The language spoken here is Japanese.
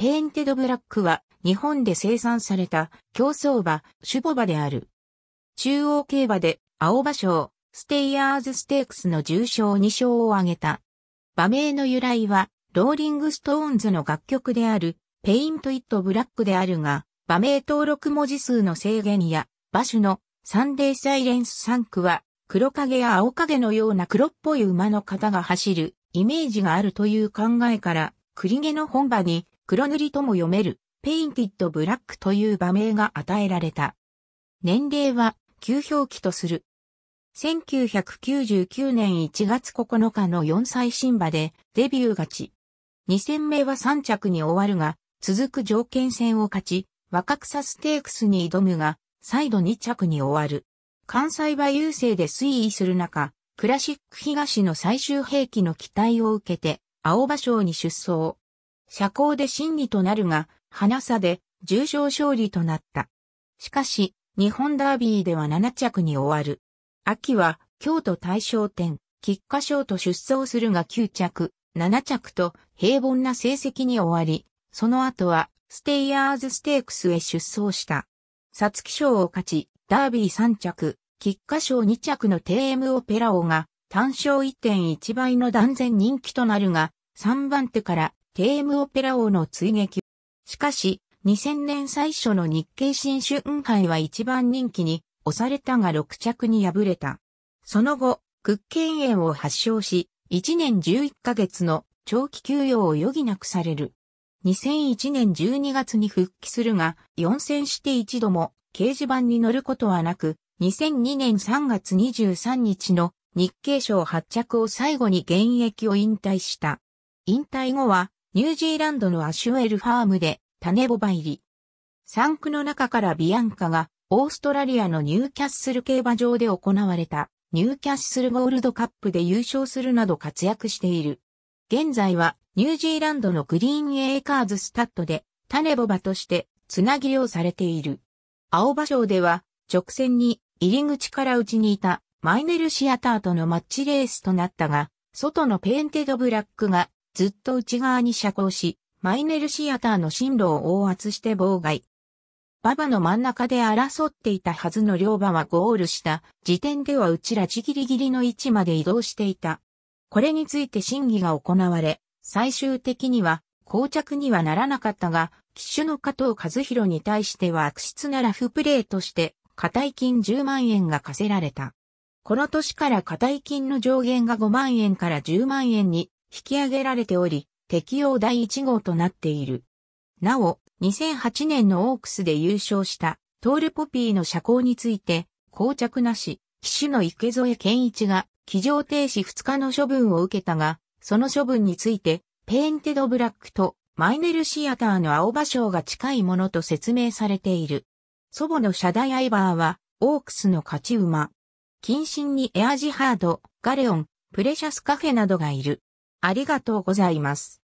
ペインテドブラックは日本で生産された競走馬、ュボ馬である。中央競馬で青葉賞、ステイヤーズステークスの重賞2勝を挙げた。馬名の由来は、ローリングストーンズの楽曲である、ペイントイットブラックであるが、馬名登録文字数の制限や、馬種のサンデーサイレンス3区は、黒影や青影のような黒っぽい馬の型が走るイメージがあるという考えから、栗毛の本場に黒塗りとも読める、ペインティッドブラックという場名が与えられた。年齢は、旧表記とする。1999年1月9日の4歳新馬でデビュー勝ち。2戦目は3着に終わるが、続く条件戦を勝ち、若草ステークスに挑むが、再度2着に終わる。関西馬優勢で推移する中、クラシック東の最終兵器の期待を受けて、青葉賞に出走。社交で真理となるが、花差で重賞勝利となった。しかし、日本ダービーでは7着に終わる。秋は、京都大賞店、菊花賞と出走するが9着、7着と平凡な成績に終わり、その後は、ステイヤーズステークスへ出走した。サツキ賞を勝ち、ダービー3着、菊花賞2着の TM オペラ王が、単勝1.1倍の断然人気となるが、3番手からテームオペラ王の追撃。しかし、2000年最初の日経新春杯は一番人気に押されたが6着に敗れた。その後、屈権炎を発症し、1年11ヶ月の長期休養を余儀なくされる。2001年12月に復帰するが、4戦して一度も掲示板に乗ることはなく、2002年3月23日の日経賞発着を最後に現役を引退した。引退後はニュージーランドのアシュエルファームで種ボバ入り。3区の中からビアンカがオーストラリアのニューキャッスル競馬場で行われたニューキャッスルゴールドカップで優勝するなど活躍している。現在はニュージーランドのグリーンエーカーズスタッドで種ボバとしてつなぎをされている。青葉賞では直線に入り口から内にいたマイネルシアターとのマッチレースとなったが、外のペインテドブラックがずっと内側に遮光し、マイネルシアターの進路を大圧して妨害。馬場の真ん中で争っていたはずの両馬はゴールした時点ではうちらちぎりぎりの位置まで移動していた。これについて審議が行われ、最終的には、膠着にはならなかったが、騎手の加藤和弘に対しては悪質なラフプレーとして、課題金10万円が課せられた。この年から課題金の上限が5万円から10万円に引き上げられており、適用第1号となっている。なお、2008年のオークスで優勝したトールポピーの車高について、膠着なし、騎手の池添健一が、騎乗停止2日の処分を受けたが、その処分について、ペインテドブラックとマイネルシアターの青葉賞が近いものと説明されている。祖母のシャダイアイバーは、オークスの勝ち馬。近親にエアジハード、ガレオン、プレシャスカフェなどがいる。ありがとうございます。